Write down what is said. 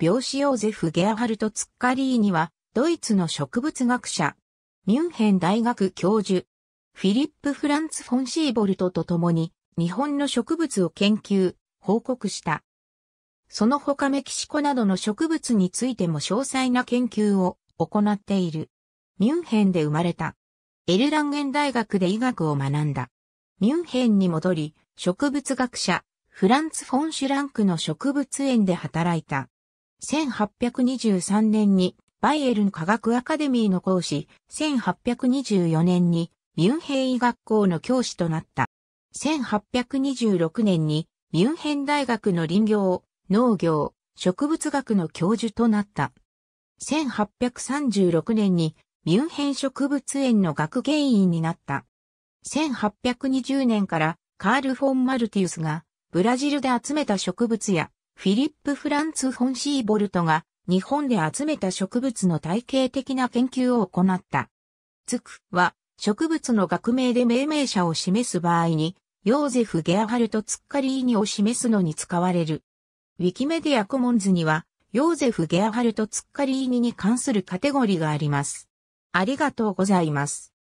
病死ヨーゼフ・ゲアハルト・ツッカリーニは、ドイツの植物学者、ミュンヘン大学教授、フィリップ・フランツ・フォン・シーボルトと共に、日本の植物を研究、報告した。その他メキシコなどの植物についても詳細な研究を行っている。ミュンヘンで生まれた。エルランゲン大学で医学を学んだ。ミュンヘンに戻り、植物学者、フランツ・フォン・シュランクの植物園で働いた。1823年にバイエルン科学アカデミーの講師、1824年にミュンヘン医学校の教師となった。1826年にミュンヘン大学の林業、農業、植物学の教授となった。1836年にミュンヘン植物園の学芸員になった。1820年からカール・フォン・マルティウスがブラジルで集めた植物やフィリップ・フランツ・フォン・シーボルトが日本で集めた植物の体系的な研究を行った。つくは植物の学名で命名者を示す場合に、ヨーゼフ・ゲアハルト・ツッカリーニを示すのに使われる。ウィキメディアコモンズには、ヨーゼフ・ゲアハルト・ツッカリーニに関するカテゴリーがあります。ありがとうございます。